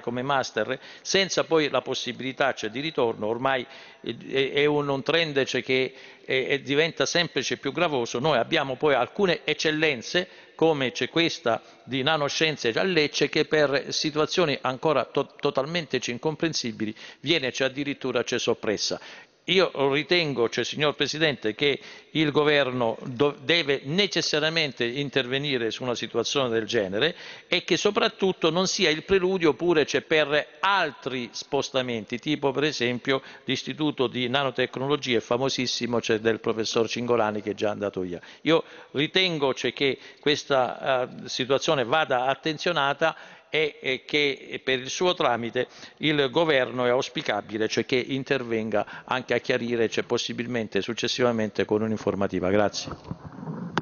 come master senza poi la possibilità cioè, di ritorno ormai eh, è un trend cioè, che è, è diventa sempre cioè, più gravoso noi abbiamo poi alcune eccellenze come c'è cioè, questa di nanoscienze a Lecce che per situazioni ancora to totalmente cioè, incomprensibili viene addirittura soppressa io ritengo, cioè, signor Presidente, che il Governo deve necessariamente intervenire su una situazione del genere e che soprattutto non sia il preludio pure cioè, per altri spostamenti, tipo per esempio l'Istituto di Nanotecnologie, famosissimo cioè, del professor Cingolani che è già andato via. Io ritengo cioè, che questa uh, situazione vada attenzionata e che per il suo tramite il governo è auspicabile cioè che intervenga anche a chiarire cioè possibilmente successivamente con un'informativa. Grazie.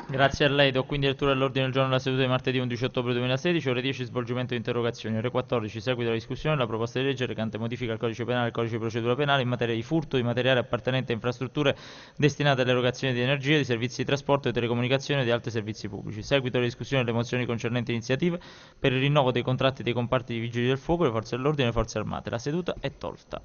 Grazie a lei, do quindi lettura all'ordine del giorno della seduta di martedì 11 ottobre 2016, ore 10 svolgimento di interrogazioni, ore 14 seguito alla discussione la proposta di legge recante modifica al codice penale e al codice di procedura penale in materia di furto di materiale appartenente a infrastrutture destinate all'erogazione di energia, di servizi di trasporto e telecomunicazione e di altri servizi pubblici. Seguito alla discussione delle mozioni concernenti iniziative per il rinnovo dei contratti dei comparti di vigili del fuoco, le forze dell'ordine e le forze armate. La seduta è tolta.